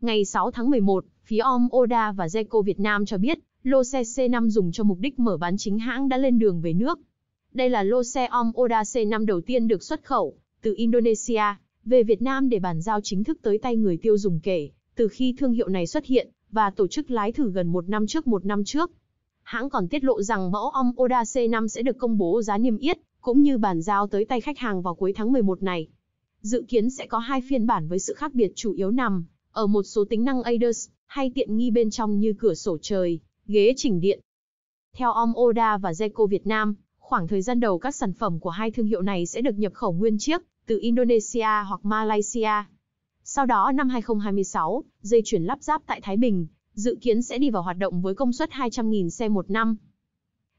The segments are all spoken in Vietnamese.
Ngày 6 tháng 11, phía OM Oda và Zeco Việt Nam cho biết, lô xe C5 dùng cho mục đích mở bán chính hãng đã lên đường về nước. Đây là lô xe OM Oda C5 đầu tiên được xuất khẩu từ Indonesia về Việt Nam để bàn giao chính thức tới tay người tiêu dùng kể từ khi thương hiệu này xuất hiện và tổ chức lái thử gần một năm trước một năm trước. Hãng còn tiết lộ rằng mẫu OM Oda C5 sẽ được công bố giá niêm yết, cũng như bàn giao tới tay khách hàng vào cuối tháng 11 này. Dự kiến sẽ có hai phiên bản với sự khác biệt chủ yếu nằm ở một số tính năng Adas hay tiện nghi bên trong như cửa sổ trời, ghế chỉnh điện. Theo Om Oda và Zeco Việt Nam, khoảng thời gian đầu các sản phẩm của hai thương hiệu này sẽ được nhập khẩu nguyên chiếc từ Indonesia hoặc Malaysia. Sau đó năm 2026, dây chuyển lắp ráp tại Thái Bình dự kiến sẽ đi vào hoạt động với công suất 200.000 xe một năm.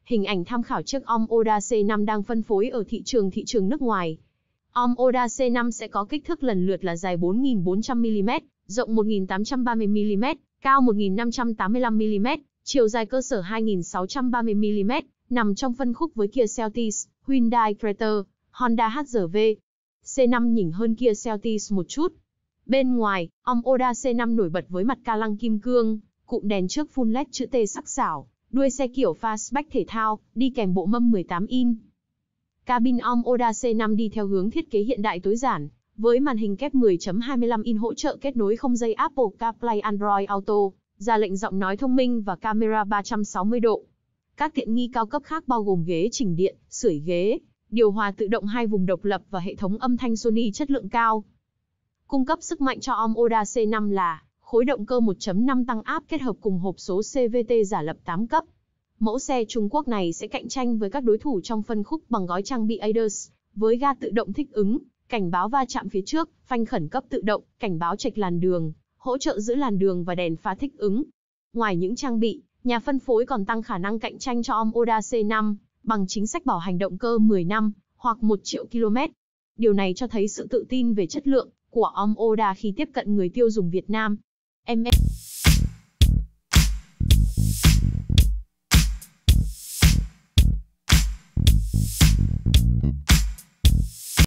Hình ảnh tham khảo chiếc Om Oda C5 đang phân phối ở thị trường thị trường nước ngoài. Om Oda C5 sẽ có kích thước lần lượt là dài 4.400mm rộng 1.830mm, cao 1.585mm, chiều dài cơ sở 2.630mm, nằm trong phân khúc với Kia Celtis, Hyundai Creta, Honda HR-V. C5 nhỉnh hơn Kia Celtis một chút. Bên ngoài, ong Oda C5 nổi bật với mặt ca lăng kim cương, cụm đèn trước full LED chữ T sắc sảo, đuôi xe kiểu fastback thể thao, đi kèm bộ mâm 18 in. Cabin ong Oda C5 đi theo hướng thiết kế hiện đại tối giản, với màn hình kép 10.25 in hỗ trợ kết nối không dây Apple CarPlay Android Auto, ra lệnh giọng nói thông minh và camera 360 độ. Các tiện nghi cao cấp khác bao gồm ghế chỉnh điện, sưởi ghế, điều hòa tự động hai vùng độc lập và hệ thống âm thanh Sony chất lượng cao. Cung cấp sức mạnh cho Omoda C5 là khối động cơ 1.5 tăng áp kết hợp cùng hộp số CVT giả lập 8 cấp. Mẫu xe Trung Quốc này sẽ cạnh tranh với các đối thủ trong phân khúc bằng gói trang bị ADAS với ga tự động thích ứng, cảnh báo va chạm phía trước, phanh khẩn cấp tự động, cảnh báo trạch làn đường, hỗ trợ giữ làn đường và đèn pha thích ứng. Ngoài những trang bị, nhà phân phối còn tăng khả năng cạnh tranh cho om Oda C5 bằng chính sách bảo hành động cơ 10 năm hoặc 1 triệu km. Điều này cho thấy sự tự tin về chất lượng của om Oda khi tiếp cận người tiêu dùng Việt Nam. MS